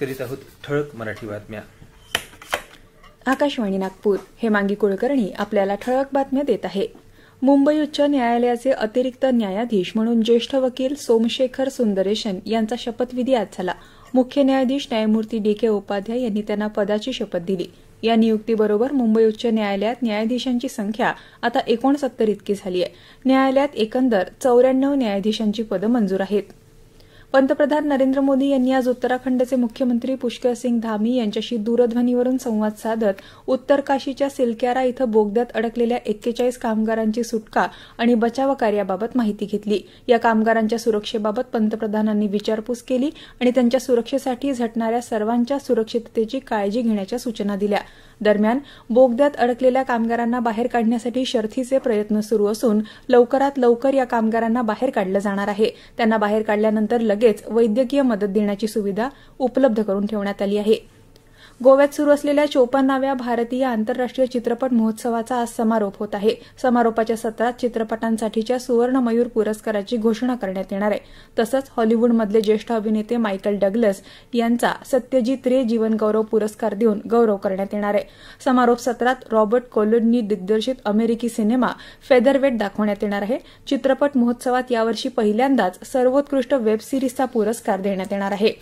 करीत आहोत ठळक मराठी बातम्या आकाशवाणी नागपूर मांगी कुलकर्णी आपल्याला ठळक बातम्या देत आहे मुंबई उच्च न्यायालयाचे अतिरिक्त न्यायाधीश म्हणून ज्येष्ठ वकील सोमशेखर सुंदरेशन यांचा शपथविधी आज झाला मुख्य न्यायाधीश न्यायमूर्ती डी के उपाध्याय यांनी त्यांना पदाची शपथ दिली या नियुक्तीबरोबर मुंबई उच्च न्यायालयात न्यायाधीशांची संख्या आता एकोणसत्तर इतकी झाली आहे न्यायालयात एकंदर चौऱ्याण्णव न्यायाधीशांची पदं मंजूर आहेत पंतप्रधान नरेंद्र मोदी यांनी आज उत्तराखंडचे मुख्यमंत्री पुष्करसिंग धामी यांच्याशी दूरध्वनीवरून संवाद साधत उत्तर काशीच्या सिलक्यारा इथं बोगद्यात अडकलेल्या एक्केचाळीस कामगारांची सुटका आणि बचावकार्याबाबत माहिती घेतली या कामगारांच्या सुरक्षेबाबत पंतप्रधानांनी विचारपूस केली आणि त्यांच्या सुरक्षेसाठी झटणाऱ्या सर्वांच्या सुरक्षिततेची काळजी घेण्याच्या सूचना दिल्या दरम्यान बोगद्यात अडकलेल्या कामगारांना बाहेर काढण्यासाठी शर्थीचे प्रयत्न सुरू असून लवकरात लवकर या कामगारांना बाहेर काढलं जाणार आहे त्यांना बाहेर काढल्यानंतर लगेच वैद्यकीय मदत देण्याची सुविधा उपलब्ध करून ठेवण्यात आली आहे गोव्यात सुरू असलेल्या चोपन्नाव्या भारतीय आंतरराष्ट्रीय चित्रपट महोत्सवाचा आज समारोप होत आहे समारोपाच्या सत्रात चित्रपटांसाठीच्या सुवर्ण मयूर पुरस्काराची घोषणा करण्यात येणार आहे तसंच हॉलिवूडमधले ज्येष्ठ अभिनेते मायकल डगलस यांचा सत्यजित रे जीवनगौरव पुरस्कार देऊन गौरव करण्यात येणार आहे समारोप सत्रात रॉबर्ट कोलोडनी दिग्दर्शित अमेरिकी सिनेमा फेदरवेट दाखवण्यात येणार आहे चित्रपट महोत्सवात यावर्षी पहिल्यांदाच सर्वोत्कृष्ट वेब सिरीजचा पुरस्कार देण्यात येणार आहे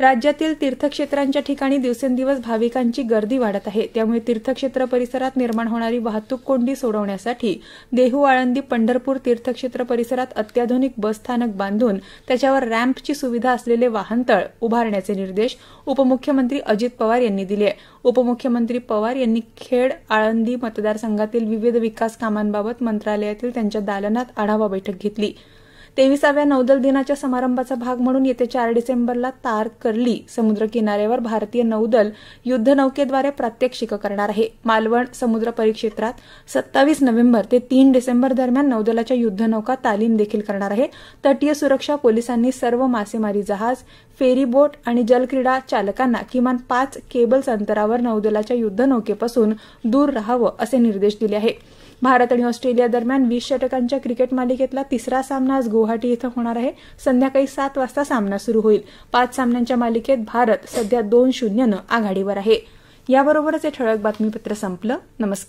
राज्यातील तीर्थक्षेत्रांच्या ठिकाणी दिवसेंदिवस भाविकांची गर्दी वाढत आहे त्यामुळे तीर्थक्षेत्र परिसरात निर्माण होणारी वाहतूक कोंडी सोडवण्यासाठी देहू आळंदी पंढरपूर तीर्थक्षेत्र परिसरात अत्याधुनिक बसस्थानक बांधून त्याच्यावर रॅम्पची सुविधा असलेले वाहनतळ उभारण्याचे निर्देश उपमुख्यमंत्री अजित पवार यांनी दिले उपमुख्यमंत्री पवार यांनी खेड आळंदी मतदारसंघातील विविध विकास कामांबाबत मंत्रालयातील त्यांच्या दालनात आढावा बैठक घेतली तेविसाव्या नौदल दिनाच्या समारंभाचा भाग म्हणून येत्या चार डिसेंबरला तार करली समुद्र किनाऱ्यावर भारतीय नौदल युद्धनौकेद्वारे नौकेद्वारे प्रात्यक्षिक करणार आहे मालवण समुद्र परिक्षेत्रात सत्तावीस नोव्हेंबर ते तीन डिसेंबर दरम्यान नौदलाच्या युद्धनौका तालीम देखील करणार आहे तटीय सुरक्षा पोलिसांनी सर्व मासेमारी जहाज बोट आणि जलक्रीडा चालकांना किमान पाच केबल्स अंतरावर नौदलाच्या युद्धनौकेपासून दूर रहावं असे निर्देश दिले आहेत भारत आणि ऑस्ट्रेलिया दरम्यान वीस षटकांच्या क्रिकेट मालिकेतला तिसरा सामना आज गुवाहाटी इथं होणार आहे संध्याकाळी सात वाजता सामना सुरू होईल पाच सामन्यांच्या मालिकेत भारत सध्या दोन शून्यनं आघाडीवर आहे याबरोबरच हे ठळक बातमीपत्र संपलं नमस्कार